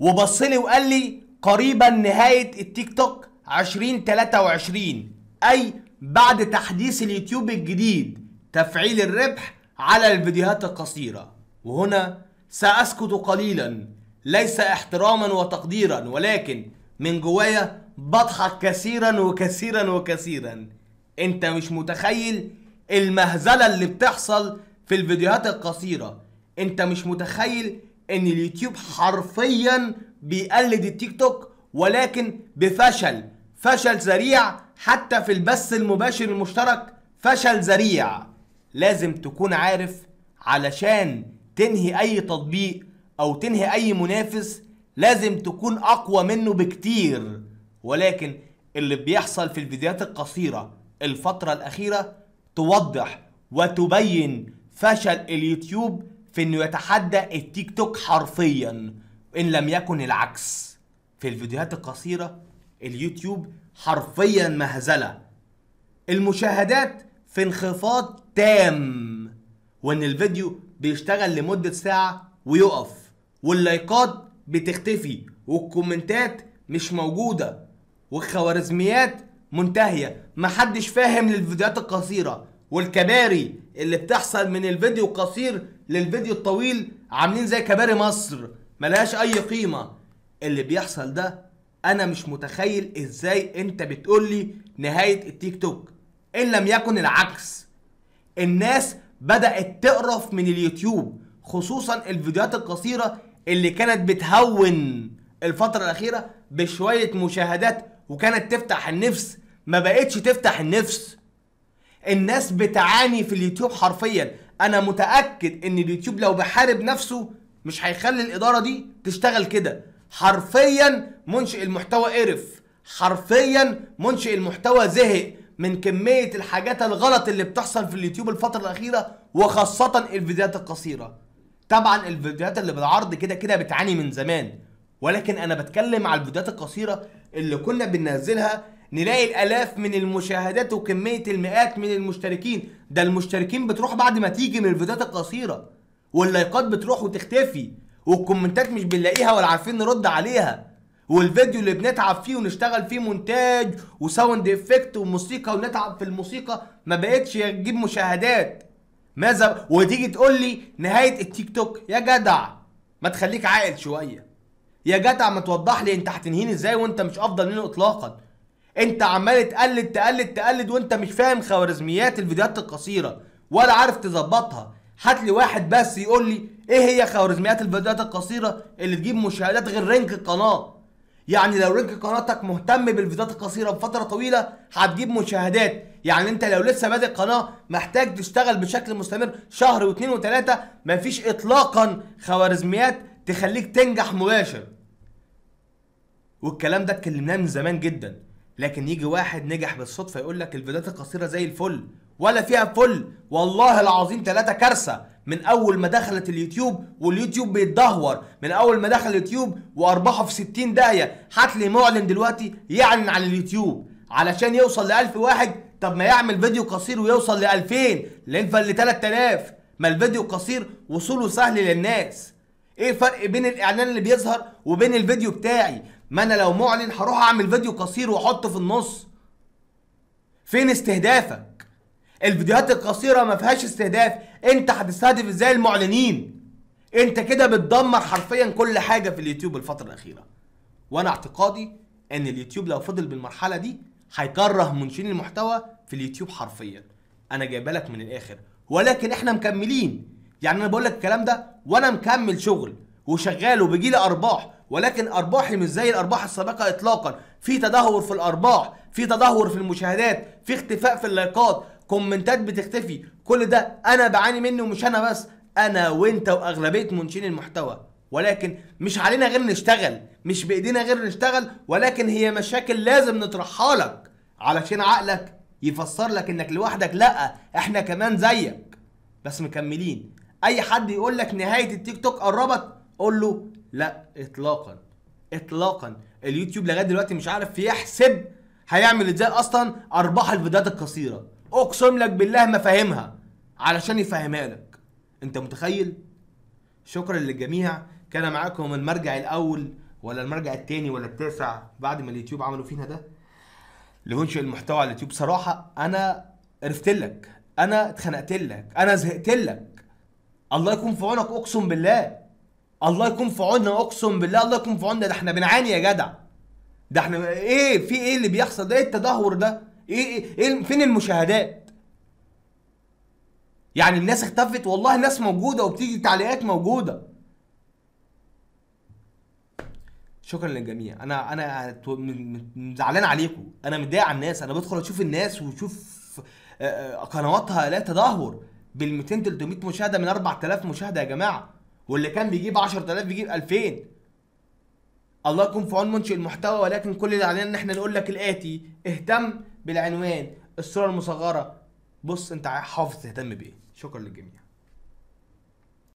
وبص لي وقال لي قريبا نهايه التيك توك 2023 اي بعد تحديث اليوتيوب الجديد تفعيل الربح على الفيديوهات القصيره وهنا ساسكت قليلا ليس احتراما وتقديرا ولكن من جوايا بضحك كثيرا وكثيرا وكثيرا انت مش متخيل المهزله اللي بتحصل في الفيديوهات القصيره انت مش متخيل ان اليوتيوب حرفيا بيقلد التيك توك ولكن بفشل فشل ذريع حتى في البث المباشر المشترك فشل ذريع لازم تكون عارف علشان تنهي اي تطبيق او تنهي اي منافس لازم تكون اقوى منه بكتير ولكن اللي بيحصل في الفيديوهات القصيرة الفترة الاخيرة توضح وتبين فشل اليوتيوب في انه يتحدى التيك توك حرفيا ان لم يكن العكس في الفيديوهات القصيره اليوتيوب حرفيا مهزله المشاهدات في انخفاض تام وان الفيديو بيشتغل لمده ساعه ويقف واللايكات بتختفي والكومنتات مش موجوده والخوارزميات منتهيه محدش فاهم للفيديوهات القصيره والكباري اللي بتحصل من الفيديو القصير للفيديو الطويل عاملين زي كباري مصر ملهاش اي قيمه اللي بيحصل ده انا مش متخيل ازاي انت بتقول لي نهايه التيك توك ان لم يكن العكس الناس بدات تقرف من اليوتيوب خصوصا الفيديوهات القصيره اللي كانت بتهون الفتره الاخيره بشويه مشاهدات وكانت تفتح النفس ما بقتش تفتح النفس الناس بتعاني في اليوتيوب حرفيا انا متاكد ان اليوتيوب لو بحارب نفسه مش هيخلي الاداره دي تشتغل كده حرفيا منشئ المحتوى قرف حرفيا منشئ المحتوى زهق من كميه الحاجات الغلط اللي بتحصل في اليوتيوب الفتره الاخيره وخاصه الفيديوهات القصيره طبعا الفيديوهات اللي بالعرض كده كده بتعاني من زمان ولكن انا بتكلم على الفيديوهات القصيره اللي كنا بننزلها نلاقي الالاف من المشاهدات وكميه المئات من المشتركين ده المشتركين بتروح بعد ما تيجي من الفيديوهات القصيره واللايكات بتروح وتختفي والكومنتات مش بنلاقيها ولا عارفين نرد عليها والفيديو اللي بنتعب فيه ونشتغل فيه مونتاج وساوند افكت وموسيقى ونتعب في الموسيقى ما بقتش تجيب مشاهدات ماذا وتيجي تقول لي نهايه التيك توك يا جدع ما تخليك عاقل شويه يا جدع ما توضح لي انت هتنهيني ازاي وانت مش افضل منه اطلاقا انت عمال تقلد تقلد تقلد وانت مش فاهم خوارزميات الفيديوهات القصيره ولا عارف تظبطها هات لي واحد بس يقول لي ايه هي خوارزميات الفيديوهات القصيره اللي تجيب مشاهدات غير رينك القناه يعني لو رينك قناتك مهتم بالفيديوهات القصيره بفتره طويله هتجيب مشاهدات يعني انت لو لسه بادئ قناه محتاج تشتغل بشكل مستمر شهر واثنين وثلاثه مفيش اطلاقا خوارزميات تخليك تنجح مباشر والكلام ده اتكلمناه من زمان جدا لكن يجي واحد نجح بالصدفه يقول لك الفيديوهات القصيره زي الفل ولا فيها فل والله العظيم ثلاثة كارثه من اول ما دخلت اليوتيوب واليوتيوب بيتدهور من اول ما دخل اليوتيوب وارباحه في 60 داهيه هات لي معلن دلوقتي يعلن عن اليوتيوب علشان يوصل ل 1000 واحد طب ما يعمل فيديو قصير ويوصل ل 2000 ل 3000 ما الفيديو قصير وصوله سهل للناس ايه الفرق بين الاعلان اللي بيظهر وبين الفيديو بتاعي ما انا لو معلن هروح اعمل فيديو قصير واحطه في النص فين استهدافك الفيديوهات القصيره ما فيهاش استهداف انت هتستهدف ازاي المعلنين انت كده بتدمر حرفيا كل حاجه في اليوتيوب الفتره الاخيره وانا اعتقادي ان اليوتيوب لو فضل بالمرحله دي هيكره منشئين المحتوى في اليوتيوب حرفيا انا جايبه لك من الاخر ولكن احنا مكملين يعني انا بقول لك الكلام ده وانا مكمل شغل وشغال وبيجي لي ارباح ولكن ارباحي مش زي الارباح السابقه اطلاقا في تدهور في الارباح في تدهور في المشاهدات في اختفاء في اللايكات كومنتات بتختفي كل ده انا بعاني منه ومش انا بس انا وانت واغلبيه منشئين المحتوى ولكن مش علينا غير نشتغل مش بايدينا غير نشتغل ولكن هي مشاكل لازم نطرحها لك علشان عقلك يفسر لك انك لوحدك لا احنا كمان زيك بس مكملين اي حد يقول لك نهايه التيك توك قربت قول له لا اطلاقا اطلاقا اليوتيوب لغايه دلوقتي مش عارف يحسب هيعمل ازاي اصلا ارباح الفيديوهات القصيره اقسم لك بالله ما فاهمها علشان يفهمها لك انت متخيل شكرا للجميع كان معاكم المرجع الاول ولا المرجع الثاني ولا التاسع بعد ما اليوتيوب عملوا فينا ده لمنشئ المحتوى على اليوتيوب صراحه انا قرفت لك انا اتخنقت لك انا زهقت لك الله يكون في عونك اقسم بالله الله يكون في عوننا اقسم بالله الله يكون في عوننا ده احنا بنعاني يا جدع ده احنا ايه في ايه اللي بيحصل ده ايه التدهور ده ايه ايه, إيه فين المشاهدات يعني الناس اختفت والله الناس موجوده وبتيجي تعليقات موجوده شكرا للجميع انا انا زعلان عليكم انا متضايق على الناس انا بدخل اشوف الناس واشوف قنواتها لا تدهور بال 200 300 مشاهده من 4000 مشاهده يا جماعه واللي كان بيجيب 10000 بيجيب 2000 الله يكون في عون منشئ المحتوى ولكن كل اللي علينا ان احنا نقول لك الاتي اهتم بالعنوان الصوره المصغره بص انت حافظ تهتم بايه شكرا للجميع